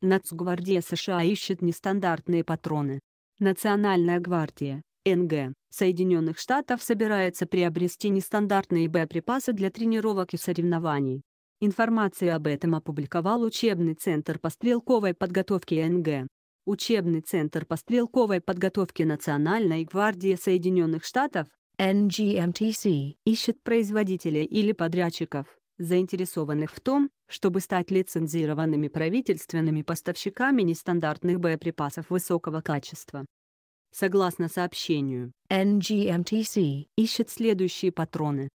Нацгвардия США ищет нестандартные патроны. Национальная гвардия, НГ, Соединенных Штатов собирается приобрести нестандартные боеприпасы для тренировок и соревнований. Информацию об этом опубликовал Учебный центр по стрелковой подготовке НГ. Учебный центр по стрелковой подготовке Национальной гвардии Соединенных Штатов NGMTC ищет производителей или подрядчиков заинтересованных в том, чтобы стать лицензированными правительственными поставщиками нестандартных боеприпасов высокого качества. Согласно сообщению, NGMTC ищет следующие патроны.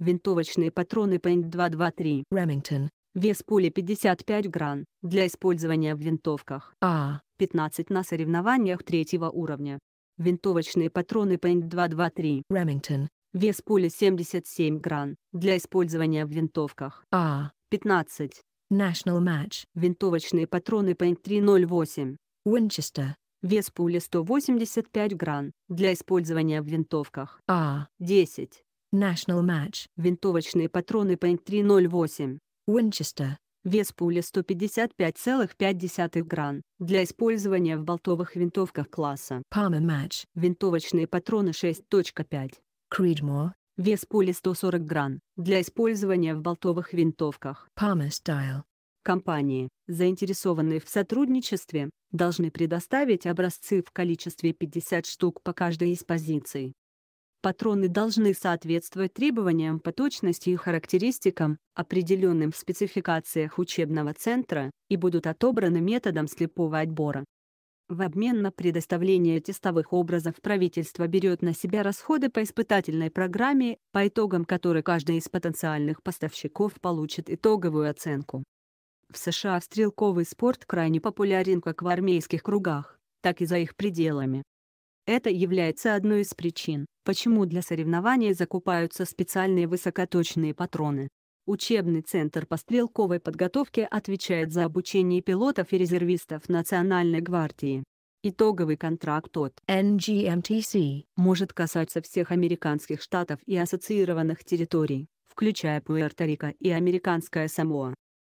Винтовочные патроны Paint-223 Remington, вес пули 55 гран, для использования в винтовках А-15 на соревнованиях третьего уровня. Винтовочные патроны Paint-223 Remington, Вес пули 77 гран. Для использования в винтовках. А. 15. National Match. Винтовочные патроны .308. Winchester. Вес пули 185 гран. Для использования в винтовках. А. 10. National Match. Винтовочные патроны .308. Winchester. Вес пули 155,5 гран. Для использования в болтовых винтовках класса. Palmer Match. Винтовочные патроны 6.5. Creedmoor. Вес пули 140 гран. Для использования в болтовых винтовках. Palmer Style. Компании, заинтересованные в сотрудничестве, должны предоставить образцы в количестве 50 штук по каждой из позиций. Патроны должны соответствовать требованиям по точности и характеристикам, определенным в спецификациях учебного центра, и будут отобраны методом слепого отбора. В обмен на предоставление тестовых образов правительство берет на себя расходы по испытательной программе, по итогам которой каждый из потенциальных поставщиков получит итоговую оценку. В США стрелковый спорт крайне популярен как в армейских кругах, так и за их пределами. Это является одной из причин, почему для соревнований закупаются специальные высокоточные патроны. Учебный центр по стрелковой подготовке отвечает за обучение пилотов и резервистов Национальной гвардии. Итоговый контракт от NGMTC может касаться всех американских штатов и ассоциированных территорий, включая Пуэрто-Рико и Американское Самоа.